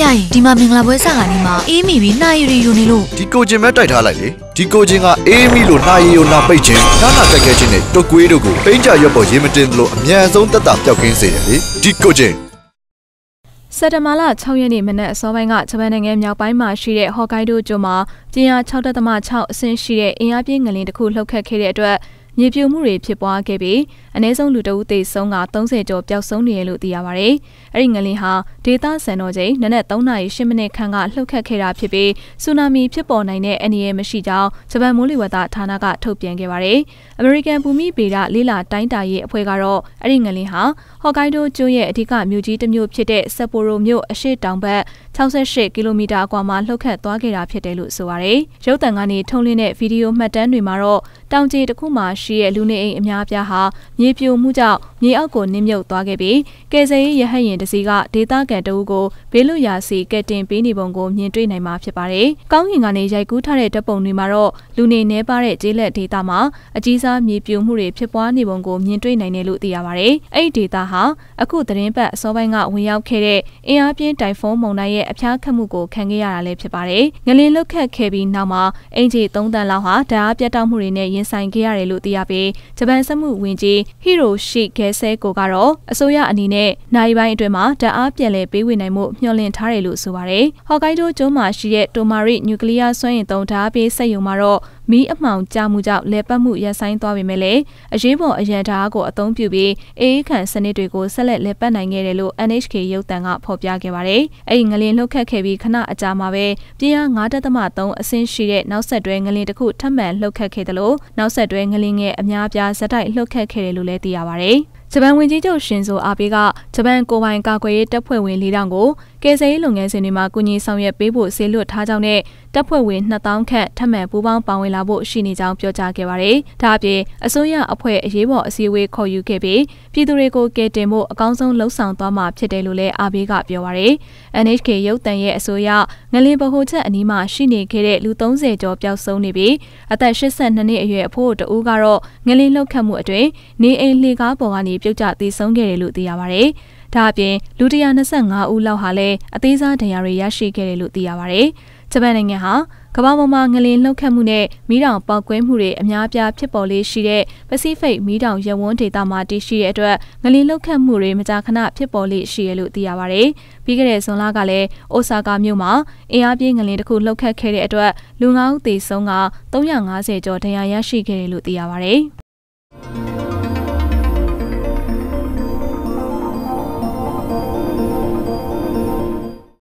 ရရင်ဒီမှာမင်္ဂလာပွဲစကားနေမှာအေးမိပြီးနှာရည်တွေယူနေလို့ဒီကိုချင်းပဲတိုက်ထားလိုက်လေဒီကိုချင်းကအေးမိလို့နှာရည်ယူနှာပိတ်ခြင်းနှာနှာတိုက်ခဲခြင်းနဲ့တုတ်ကွေးတို့ကိုပိန့်ကြရွက်ပေါ်ရေမတင်လို့အမြန်ဆုံးတက်တာပျောက်ကင်းစေတယ်လေဒီကိုချင်းစက်တဘာလ6ရက်နေ့မနက်အစောပိုင်းကဂျပန်နိုင်ငံမြောက်ပိုင်းမှာရှိတဲ့ဟော့ကိုင်ဒိုကျွန်းမှာပြင်းအား6.6အဆင့်ရှိတဲ့အင်အားပြင်းငလင်တစ်ခုလှုပ်ခတ်ခဲ့တဲ့အတွက်မြေပြိုမှုတွေဖြစ်ပွားခဲ့ပြီးအနည်းဆုံးလူတဦးသေဆုံးက30ကျော်ပျောက်ဆုံးနေရလို့သိရပါတယ်။အဲ့ဒီငလင်ဟာဒေသစံတော်ချိန်နနက်3:08မိနစ်ခန့်ကလှုပ်ခတ်ခဲ့တာဖြစ်ပြီးဆူနာမီဖြစ်ပေါ်နိုင်တဲ့အန္တရာယ်မရှိကြောင်းဂျပန်မိုးလေဝသဌာနကထုတ်ပြန်ခဲ့ပါတယ်။ American ဘူမိဗေဒလေးလာတိုင်းတာရဲ့အဖွဲ့ကတော့အဲ့ဒီငလင်ဟာဟော့ကိုင်ဒိုကျွန်းရဲ့အဓိကမြို့ကြီးတစ်မြို့ဖြစ်တဲ့ဆက်ပိုရိုမြို့အရှိတောင်ဘက်68ကီလိုမီတာအကွာမှာလှုပ်ခတ်သွားခဲ့တာဖြစ်တယ်လို့ဆိုပါရယ်။ရုပ်သံကနေထုတ်လင်းတဲ့ဗီဒီယိုမှတ်တမ်းတွေမှာတော့တောင်ကျေတစ်ခုမှာရှိတဲ့လူနေအိမ်အများအပြားဟာမြေပြိုမှုကြောင့်မြေအောက်ကိုနစ်မြုပ်သွားခဲ့ပြီးကယ်ဆယ်ရေးရဟတ်ယာဉ်တစ်စီးကဒေသခံတအုပ်ကိုဘေးလွတ်ရာစီကယ်တင်ပေးနေပုံကိုမြင်တွေ့နိုင်မှာဖြစ်ပါတယ်။ကောင်းကင်ကနေရိုက်ကူးထားတဲ့ဓာတ်ပုံတွေမှာတော့လူနေနှဲပါတဲ့ကျေးလက်ဒေသမှာအကြီးစားမြေပြိုမှုတွေဖြစ်ပွားနေပုံကိုမြင်တွေ့နိုင်တယ်လို့သိရပါတယ်။အဲ့ဒီဒေသဟာအခုသတင်းပတ်အစောပိုင်းကဝင်ရောက်ခဲ့တဲ့အင်အားပြင်းတိုင်ဖုန်းမုန်တိုင်းရဲ့ရဲ့အဖျားခတ်မှုကိုခံခဲ့ရတာလည်းဖြစ်ပါတယ်။ငလင်လုတ်ခတ်ခဲ့ပြီးနောက်မှာအင်ဂျီ၃တန်လောက်ဟာဓာတ်ပြတ်တောက်မှုတွေနဲ့ရင်ဆိုင်ခဲ့ရတယ်လို့သိရပြီးဂျပန်စစ်မှုဝင်ကြီးဟီရိုရှိဂဲဆဲကိုကတော့အစိုးရအနေနဲ့နိုင်ပိုင်းအတွင်းမှာဓာတ်အားပြန်လည်ပေးဝေနိုင်မှုမျှော်လင့်ထားတယ်လို့ဆိုပါတယ်။ဟော့ကိုင်ဒိုကျွန်းမှာရှိတဲ့တိုမာရီနျူကလ িয়ার စွမ်းအင်သုံးဓာတ်ပေးစက်ရုံမှာတော့မီးအမှောင်ကျမှုကြောင့်လဲပတ်မှုရပ်ဆိုင်းသွားပေမဲ့လည်းအရေးပေါ်အရန်ဓာတ်ကိုအသုံးပြုပြီးအေးခန့်စနစ်တွေကိုဆက်လက်လဲပတ်နိုင်ခဲ့တယ်လို့ NHK ရုပ်သံကဖော်ပြခဲ့ပါတယ်။အဲဒီငလင်လှုပ်ခတ်ခဲ့ပြီးခဏအကြာမှာပဲပြင်းအား9.3အဆင့်ရှိတဲ့နောက်ဆက်တွဲငလင်တစ်ခုထပ်မံလှုပ်ခတ်ခဲ့တယ်လို့နောက်ဆက်တွဲငလင်ငယ်အများအပြားဇက်တိုက်လှုပ်ခတ်ခဲ့တယ်လို့လည်းသိရပါတယ်။ဂျပန်ဝန်ကြီးချုပ်ရှင်ဇိုအာဘေးကဂျပန်ကိုပိုင်ကာကွယ်ရေးတပ်ဖွဲ့ဝင်၄000ကိုကယ်ဆယ်ရေးလုပ်ငန်းစဉ်တွေမှာကူညီဆောင်ရွက်ပေးဖို့ဆေးလွတ်ထားကြောင်းနဲ့တပ်ဖွဲ့ဝင်2000ခန့်ထပ်မံပူးပေါင်းပါဝင်လာဖို့ရှိနေကြောင်းပြောကြားခဲ့ပါတယ်။ဒါအပြင်အစိုးရအဖွဲ့အရေးပေါ်အစည်းအဝေးခေါ်ယူခဲ့ပြီးပြည်သူတွေကိုကယ်တင်ဖို့အကောင်းဆုံးလှုံ့ဆော်သွားမှာဖြစ်တယ်လို့လည်းအာဘေးကပြောပါတယ်။ NHK ရုပ်သံရဲ့အဆိုအရငလင်ဗဟိုချက်အနီးမှာရှိနေခဲ့တဲ့လူ30ကျော်ပျောက်ဆုံးနေပြီးအသက်82နှစ်အရွယ်အဖိုးတဦးကတော့ငလင်လှုပ်ခတ်မှုအတွင်းနေအိမ်လှေကားပေါ်ကနေပြုတ်ကျသေဆုံးခဲ့တယ်လို့သိရပါတယ်။။ဒါအပြင်လူ125ဦးလောက်ဟာလည်းအသေးစားဒဏ်ရာတွေရရှိခဲ့တယ်လို့သိရပါဗျ။ဂျပန်နိုင်ငံဟာကမ္ဘာပေါ်မှာငလင်လှုပ်ခတ်မှုနဲ့မီးတောင်ပေါက်ကွဲမှုတွေအများအပြားဖြစ်ပေါ်လေးရှိတဲ့ပစိဖိတ်မီးတောင်ရဝန်းဒေသမှာတည်ရှိတဲ့အတွက်ငလင်လှုပ်ခတ်မှုတွေမကြာခဏဖြစ်ပေါ်လေးရှိရလို့သိရပါဗျ။ပြီးခဲ့တဲ့ဇွန်လကလည်းအိုဆာကာမြို့မှာအင်အားပြင်းငလင်တစ်ခုလှုပ်ခတ်ခဲ့တဲ့အတွက်လူ9ဦးသေဆုံးက350ကျော်ဒဏ်ရာရရှိခဲ့တယ်လို့သိရပါဗျ။